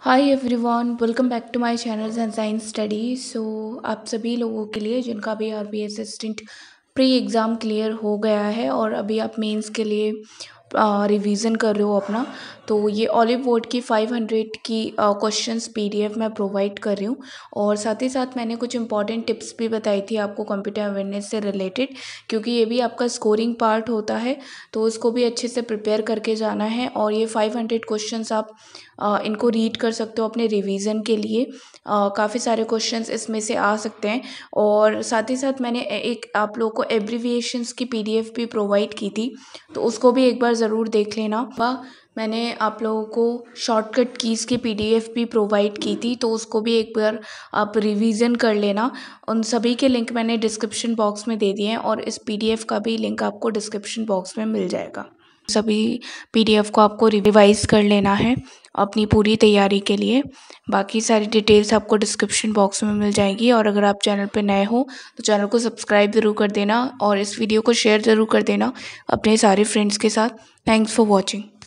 hi everyone welcome back to my channel and science study so आप सभी लोगों के लिए जिनका भी RB assistant pre exam clear हो गया है और अभी आप मेंस के लिए रिवीजन कर रहे हो अपना तो ये ऑलिव बोर्ड की फाइव हंड्रेड की क्वेश्चंस पीडीएफ मैं प्रोवाइड कर रही हूँ और साथ ही साथ मैंने कुछ इंपॉर्टेंट टिप्स भी बताई थी आपको कंप्यूटर अवेयरनेस से रिलेटेड क्योंकि ये भी आपका स्कोरिंग पार्ट होता है तो उसको भी अच्छे से प्रिपेयर करके जाना है और ये फाइव हंड्रेड आप आ, इनको रीड कर सकते हो अपने रिविज़न के लिए काफ़ी सारे क्वेश्चन इसमें से आ सकते हैं और साथ ही साथ मैंने एक आप लोगों को एब्रीविएशन्स की पी भी प्रोवाइड की थी तो उसको भी एक बार ज़रूर देख लेना व हाँ, मैंने आप लोगों को शॉर्टकट कीज़ की पी डी एफ़ भी प्रोवाइड की थी तो उसको भी एक बार आप रिवीजन कर लेना उन सभी के लिंक मैंने डिस्क्रिप्शन बॉक्स में दे दिए हैं और इस पी डी एफ़ का भी लिंक आपको डिस्क्रिप्शन बॉक्स में मिल जाएगा सभी पी डी एफ़ को आपको रिवाइज़ कर लेना है अपनी पूरी तैयारी के लिए बाकी सारी डिटेल्स आपको डिस्क्रिप्शन बॉक्स में मिल जाएगी और अगर आप चैनल पर नए हो तो चैनल को सब्सक्राइब ज़रूर कर देना और इस वीडियो को शेयर ज़रूर कर देना अपने सारे फ्रेंड्स के साथ थैंक्स फॉर वॉचिंग